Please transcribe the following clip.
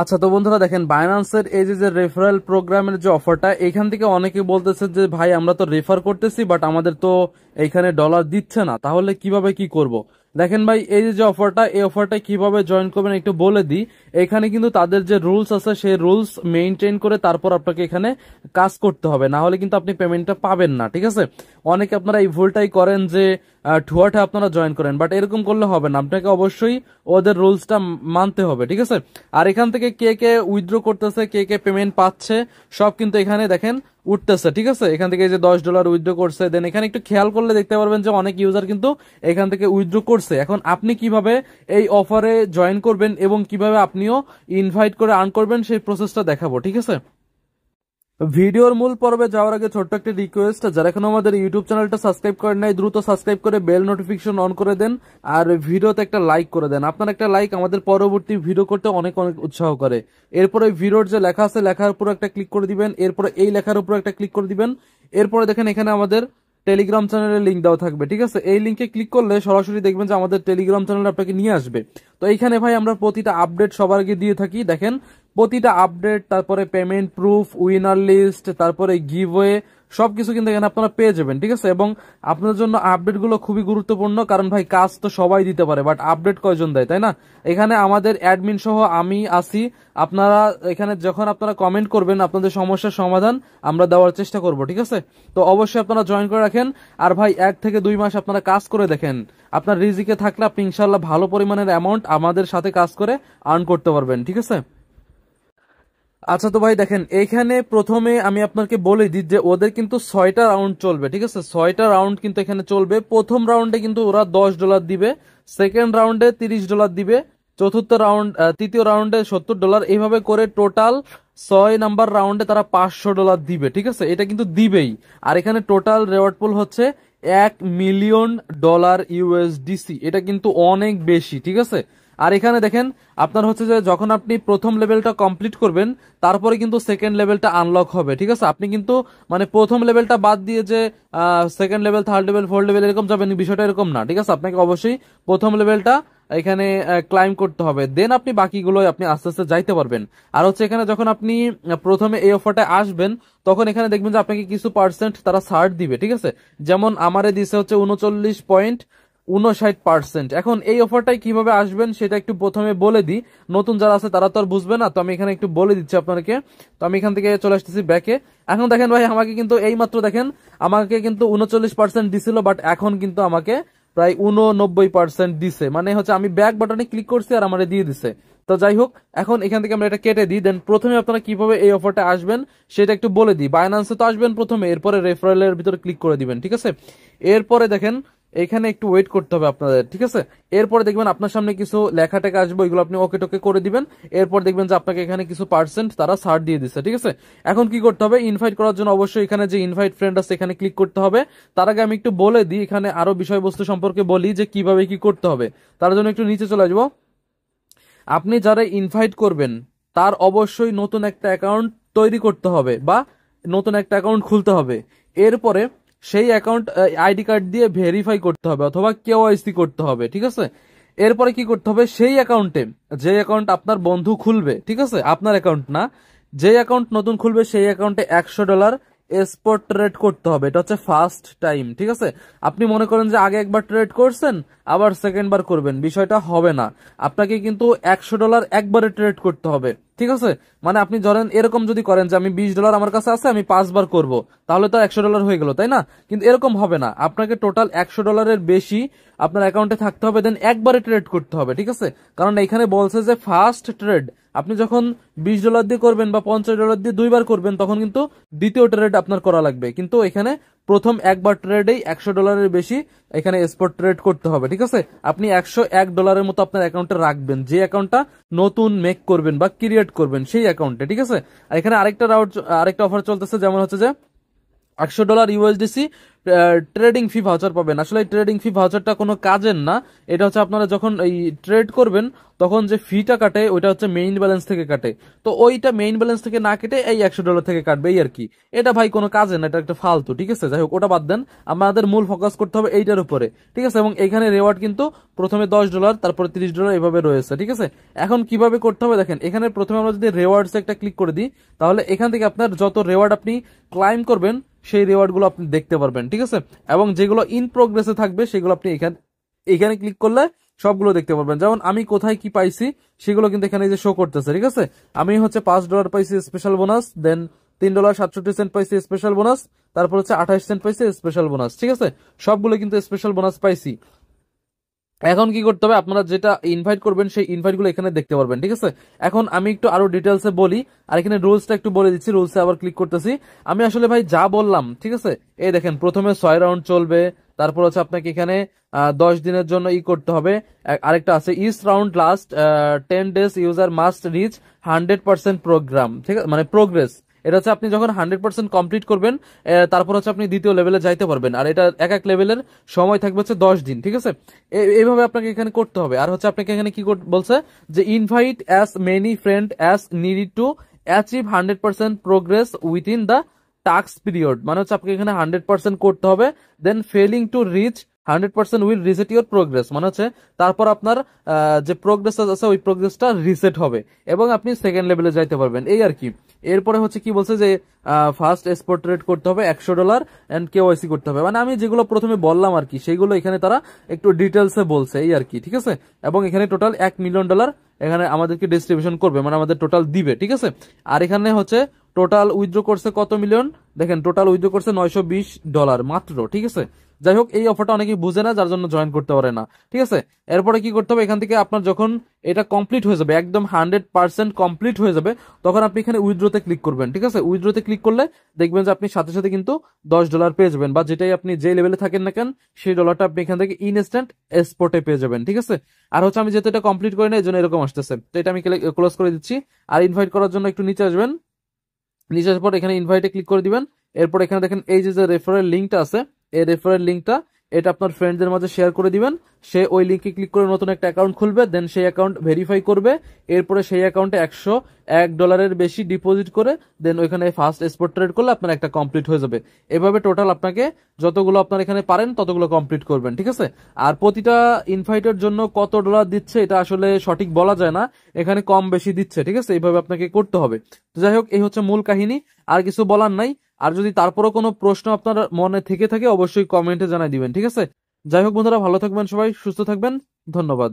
আচ্ছা তো বন্ধুরা দেখেন বাইন্যান্সের এই যে যে রেফারেল প্রোগ্রামের যে অফারটা এখান থেকে অনেকে বলতেছে যে ভাই আমরা তো রেফার করতেছি বাট আমাদের তো এইখানে ডলার দিচ্ছে না তাহলে কিভাবে কি করব। দেখেন ভাই এই যে অফারটা এই অফারটা কিভাবে জয়েন করবেন একটু বলে দিই এখানে কিন্তু তাদের যে রুলস আছে সেই রুলস মেনটেন করে তারপর আপনাকে এখানে কাজ করতে হবে না হলে কিন্তু আপনি পেমেন্টটা পাবেন না ঠিক আছে অনেকে আপনারা এই ভুলটাই করেন যে ঠুয়াটা আপনারা জয়েন করেন বাট এরকম করলে হবে না আপনাকে অবশ্যই ওদের রুলসটা মানতে হবে ঠিক আছে আর এখান থেকে কে কে উইথড্র করতেছে কে কে পেমেন্ট পাচ্ছে সব কিন্তু এখানে দেখেন উঠতেছে ঠিক আছে এখান থেকে যে দশ ডলার উইথড্র করছে দেন এখানে একটু খেয়াল করলে দেখতে পারবেন যে অনেক ইউজার কিন্তু এখান থেকে উইথড্র করছে এখন আপনি কিভাবে এই অফারে জয়েন করবেন এবং কিভাবে আপনিও ইনভাইট করে আর্ন করবেন সেই প্রসেসটা দেখাবো ঠিক আছে ভিডিওর মূল পর্বে যাওয়ার আগে ছোট্ট একটি রিকোয়েস্ট যারা এখন আমাদের ইউটিউব চ্যানেলটা সাবস্ক্রাইব করে নাই দ্রুত সাবস্ক্রাইব করে বেল নোটিফিকেশন অন করে দেন আর ভিডিওতে একটা লাইক করে দেন আপনার একটা লাইক আমাদের পরবর্তী ভিডিও করতে অনেক অনেক উৎসাহ করে এরপরে ভিডিওর যে লেখা আছে লেখার উপর একটা ক্লিক করে দিবেন এরপরে এই লেখার উপর একটা ক্লিক করে দিবেন এরপরে দেখেন এখানে আমাদের টেলিগ্রাম চ্যানেলের লিঙ্ক দেওয়া থাকবে ঠিক আছে এই লিঙ্কে ক্লিক করলে সরাসরি দেখবেন যে আমাদের টেলিগ্রাম চ্যানেল আপনাকে নিয়ে আসবে তো এইখানে ভাই আমরা প্রতিটা আপডেট সবার আগে দিয়ে থাকি দেখেন প্রতিটা আপডেট তারপরে পেমেন্ট প্রুফ উইনার লিস্ট তারপরে গিভওয়ে সবকিছু কিন্তু এখানে আপনারা পেয়ে যাবেন ঠিক আছে এবং আপনার জন্য আপডেটগুলো খুবই গুরুত্বপূর্ণ কারণ ভাই কাজ তো সবাই দিতে পারে বাট আপডেট কয়জন দেয় তাই না এখানে আমাদের অ্যাডমিন সহ আমি আসি আপনারা এখানে যখন আপনারা কমেন্ট করবেন আপনাদের সমস্যার সমাধান আমরা দেওয়ার চেষ্টা করব ঠিক আছে তো অবশ্যই আপনারা জয়েন করে রাখেন আর ভাই এক থেকে দুই মাস আপনারা কাজ করে দেখেন আপনার রিজিকে থাকলে আপনি ইনশাল্লাহ ভালো পরিমাণের অ্যামাউন্ট আমাদের সাথে কাজ করে আর্ন করতে পারবেন ঠিক আছে আচ্ছা তো ভাই দেখেন এখানে প্রথমে আমি আপনাকে বলে দিই যে ওদের কিন্তু ছয়টা রাউন্ড চলবে ঠিক আছে ছয়টা রাউন্ড কিন্তু এখানে চলবে প্রথম রাউন্ডে কিন্তু ওরা দশ ডলার দিবে সেকেন্ড রাউন্ডে তিরিশ ডলার দিবে চতুর্থ রাউন্ড তৃতীয় রাউন্ডে সত্তর ডলার এইভাবে করে টোটাল ছয় নাম্বার রাউন্ডে তারা পাঁচশো ডলার দিবে ঠিক আছে এটা কিন্তু দিবেই আর এখানে টোটাল রেওয়ার্ড পুল হচ্ছে এক মিলিয়ন ডলার ইউএসডিসি এটা কিন্তু অনেক বেশি ঠিক আছে আর এখানে দেখেন আপনার হচ্ছে যে যখন আপনি প্রথম লেভেলটা কমপ্লিট করবেন তারপরে কিন্তু সেকেন্ড লেভেলটা আনলক হবে ঠিক আছে আপনি কিন্তু মানে প্রথম লেভেলটা বাদ দিয়ে যে second level third level fourth level এরকম যাবেন বিষয়টা এরকম না ঠিক আছে আপনাকে অবশ্যই প্রথম লেভেলটা এখানে ক্লাইম করতে হবে দেন আপনি বাকিগুলো আপনি আস্তে আস্তে যাইতে পারবেন আর হচ্ছে এখানে যখন আপনি প্রথমে এই অফারটায় আসবেন তখন এখানে দেখবেন যে আপনাকে কিছু পার্সেন্ট তারা ছাড় দিবে ঠিক আছে যেমন আমারে দিছে হচ্ছে উনচল্লিশ পয়েন্ট উনষাট পার্সেন্ট এখন এই অফারটাই কিভাবে আসবেন সেটা একটু প্রথমে বলে দিই নতুন যারা আছে তারা তো আর বুঝবে না তো আমি এখানে একটু বলে দিচ্ছি আপনাকে তো আমি এখান থেকে চলে আসতেছি ব্যাকে এখন দেখেন ভাই আমাকে কিন্তু এই মাত্র দেখেন আমাকে কিন্তু উনচল্লিশ পার্সেন্ট দিছিল বাট এখন কিন্তু আমাকে প্রায় উননব্বই পার্সেন্ট দিছে মানে হচ্ছে আমি ব্যাক বাটনে ক্লিক করছি আর আমার দিয়ে দিছে তো যাই হোক এখন এখান থেকে আমরা এটা কেটে দিই দেন প্রথমে আপনারা কিভাবে এই অফারটা আসবেন সেটা একটু বলে দিই বাইনান্সে তো আসবেন প্রথমে এরপরে রেফারেলের ভিতরে ক্লিক করে দিবেন ঠিক আছে এরপরে দেখেন এখানে একটু ওয়েট করতে হবে আপনাদের ঠিক আছে এরপরে দেখবেন আপনার সামনে কিছু লেখা টেকা আসবে ওইগুলো আপনি ওকে টোকে করে দিবেন এরপর দেখবেন যে আপনাকে এখানে কিছু পার্সেন্ট তারা ছাড় দিয়ে দিচ্ছে ঠিক আছে এখন কি করতে হবে ইনভাইট করার জন্য অবশ্যই এখানে যে ইনভাইট ফ্রেন্ড আছে এখানে ক্লিক করতে হবে তার আগে আমি একটু বলে দিই এখানে আরো বিষয়বস্তু সম্পর্কে বলি যে কিভাবে কি করতে হবে তার জন্য একটু নিচে চলে আসবো আপনি যারা ইনভাইট করবেন তার অবশ্যই নতুন একটা অ্যাকাউন্ট তৈরি করতে হবে বা নতুন একটা অ্যাকাউন্ট খুলতে হবে এরপরে সেই অ্যাকাউন্ট আইডি কার্ড দিয়ে ভেরিফাই করতে হবে অথবা কেওয়াইসি করতে হবে ঠিক আছে এরপরে কি করতে হবে সেই অ্যাকাউন্টে যে অ্যাকাউন্ট আপনার বন্ধু খুলবে ঠিক আছে আপনার অ্যাকাউন্ট না যে অ্যাকাউন্ট নতুন খুলবে সেই অ্যাকাউন্টে একশো ডলার এসপোর্ট ট্রেড করতে হবে এটা হচ্ছে ফার্স্ট টাইম ঠিক আছে আপনি মনে করেন যে আগে একবার ট্রেড করছেন আবার সেকেন্ড বার করবেন বিষয়টা হবে না আপনাকে কিন্তু একশো ডলার একবারে ট্রেড করতে হবে ঠিক আছে মানে আপনি ধরেন এরকম যদি করেন যে আমি বিশ ডলার আমার কাছে আছে আমি পাঁচবার করব তাহলে তো একশো ডলার হয়ে গেল তাই না কিন্তু এরকম হবে না আপনাকে টোটাল একশো ডলারের বেশি আপনার অ্যাকাউন্টে থাকতে হবে দেন একবারে ট্রেড করতে হবে ঠিক আছে কারণ এখানে বলছে যে ফার্স্ট ট্রেড আপনি যখন বিশ ডলার দিয়ে করবেন বা পঞ্চাশ ডলার দিয়ে দুইবার করবেন তখন কিন্তু দ্বিতীয় ট্রেড আপনার করা লাগবে কিন্তু এখানে প্রথম একবার ট্রেডেই একশো ডলারের বেশি এখানে স্পট ট্রেড করতে হবে ঠিক আছে আপনি একশো এক ডলারের মতো আপনার অ্যাকাউন্টে রাখবেন যে অ্যাকাউন্টটা নতুন মেক করবেন বা ক্রিয়েট করবেন সেই অ্যাকাউন্টে ঠিক আছে এখানে আরেকটা আরেকটা অফার চলতেছে যেমন হচ্ছে যে একশো dollar USDC trading fee voucher পাবেন আসলে ট্রেডিং ফি ভাউচারটা কোনো কাজের না এটা হচ্ছে আপনারা যখন এই ট্রেড করবেন তখন যে ফিটা কাটে ওইটা হচ্ছে মেইন ব্যালেন্স থেকে কাটে তো ওইটা মেইন ব্যালেন্স থেকে না কেটে এই একশো ডলার থেকে কাটবে এই আর কি এটা ভাই কোনো কাজে না এটা একটা ফালতু ঠিক আছে যাই হোক ওটা বাদ দেন আমাদের মূল ফোকাস করতে হবে এইটার উপরে ঠিক আছে এবং এখানে রেওয়ার্ড কিন্তু প্রথমে দশ ডলার তারপরে তিরিশ ডলার এভাবে রয়েছে ঠিক আছে এখন কিভাবে করতে হবে দেখেন এখানে প্রথমে আমরা যদি রেওয়ার্ডস একটা ক্লিক করে দিই তাহলে এখান থেকে আপনার যত রেওয়ার্ড আপনি ক্লাইম করবেন সেই রেওয়ার্ডগুলো আপনি দেখতে পারবেন ঠিক আছে এবং যেগুলো ইন প্রোগ্রেসে থাকবে সেগুলো আপনি এখানে এখানে ক্লিক করলে সবগুলো দেখতে পারবেন যেমন আমি কোথায় কি পাইছি সেগুলো কিন্তু এখানে যে শো করতেছে ঠিক আছে আমি হচ্ছে পাঁচ ডলার পাইছি স্পেশাল বোনাস দেন তিন ডলার সাতষট্টি সেন্ট পাইছি স্পেশাল বোনাস তারপর হচ্ছে আঠাশ সেন্ট পাইছি স্পেশাল বোনাস ঠিক আছে সবগুলো কিন্তু স্পেশাল বোনাস পাইছি এখন কি করতে হবে আপনারা যেটা ইনভাইট করবেন সেই ইনভাইট গুলো এখানে দেখতে পারবেন ঠিক আছে এখন আমি একটু আরো ডিটেলস এ বলি আর এখানে রুলসটা একটু বলে দিচ্ছি রুলসে আবার ক্লিক করতেছি আমি আসলে ভাই যা বললাম ঠিক আছে এই দেখেন প্রথমে ছয় রাউন্ড চলবে তারপর হচ্ছে আপনাকে এখানে দশ দিনের জন্য ই করতে হবে আরেকটা আছে east round last ten days user must reach hundred percent program ঠিক আছে মানে প্রোগ্রেস এটা হচ্ছে আপনি যখন হান্ড্রেড পার্সেন্ট কমপ্লিট করবেন তারপর হচ্ছে আপনি দ্বিতীয় লেভেলে যাইতে পারবেন আর এটা এক এক লেভেলের সময় থাকবে হচ্ছে দশ দিন ঠিক আছে এইভাবে আপনাকে এখানে করতে হবে আর হচ্ছে আপনাকে এখানে কি বলছে যে invite as many friend as need to achieve hundred percent progress within the task period মানে হচ্ছে আপনাকে এখানে হান্ড্রেড পার্সেন্ট করতে হবে then failing to reach hundred percent will reset your progress মানে হচ্ছে তারপর আপনার যে প্রোগ্রেস আছে ওই প্রোগ্রেসটা রিসেট হবে এবং আপনি সেকেন্ড লেভেলে যাইতে পারবেন এই আর কি এরপরে হচ্ছে কি বলছে যে ফার্স্ট এক্সপোর্ট রেট করতে হবে একশো ডলার অ্যান্ড ওয়াইসি করতে হবে মানে আমি যেগুলো প্রথমে বললাম আর কি সেইগুলো এখানে তারা একটু ডিটেলসে বলছে এই আর কি ঠিক আছে এবং এখানে টোটাল এক মিলিয়ন ডলার এখানে আমাদেরকে ডিস্ট্রিবিউশন করবে মানে আমাদের টোটাল দিবে ঠিক আছে আর এখানে হচ্ছে টোটাল উইথড্র করছে কত মিলিয়ন দেখেন টোটাল উইথড্র করছে নয়শো ডলার মাত্র ঠিক আছে যাই হোক এই অফারটা অনেকেই বুঝে না যার জন্য জয়েন করতে পারে না ঠিক আছে এরপরে কি করতে হবে এখান থেকে আপনার যখন এটা কমপ্লিট হয়ে যাবে একদম হান্ড্রেড পার্সেন্ট কমপ্লিট হয়ে যাবে তখন আপনি এখানে উইথড্রোতে ক্লিক করবেন ঠিক আছে উইথড্রোতে ক্লিক করলে দেখবেন যে আপনি সাথে সাথে কিন্তু দশ ডলার পেয়ে যাবেন বা যেটাই আপনি যে লেভেলে থাকেন না কেন সেই ডলারটা আপনি এখান থেকে ইনস্ট্যান্ট এক্সপোর্টে পেয়ে যাবেন ঠিক আছে আর হচ্ছে আমি যেহেতু এটা কমপ্লিট করি না এই জন্য এরকম আসতেছে তো এটা আমি ক্লোজ করে দিচ্ছি আর ইনভাইট করার জন্য একটু নিচে আসবেন নিচে আসার পর এখানে ইনভাইটে ক্লিক করে দিবেন এরপর এখানে দেখেন এই যে রেফারেল লিঙ্কটা আছে এই রেফারেল লিঙ্কটা এটা আপনার ফ্রেন্ডদের মাঝে শেয়ার করে দিবেন সে ওই লিঙ্কে ক্লিক করে নতুন একটা অ্যাকাউন্ট খুলবে দেন সেই অ্যাকাউন্ট ভেরিফাই করবে এরপরে সেই অ্যাকাউন্টে একশো এক ডলারের বেশি ডিপোজিট করে দেন ওইখানে ফার্স্ট এক্সপোর্ট ট্রেড করলে আপনার একটা কমপ্লিট হয়ে যাবে এভাবে টোটাল আপনাকে যতগুলো আপনার এখানে পারেন ততগুলো কমপ্লিট করবেন ঠিক আছে আর প্রতিটা ইনভাইটের জন্য কত ডলার দিচ্ছে এটা আসলে সঠিক বলা যায় না এখানে কম বেশি দিচ্ছে ঠিক আছে এইভাবে আপনাকে করতে হবে তো যাই হোক এই হচ্ছে মূল কাহিনী আর কিছু বলার নাই আর যদি তারপরও কোনো প্রশ্ন আপনার মনে থেকে থাকে অবশ্যই কমেন্টে জানাই দিবেন ঠিক আছে যাই হোক বন্ধুরা ভালো থাকবেন সবাই সুস্থ থাকবেন ধন্যবাদ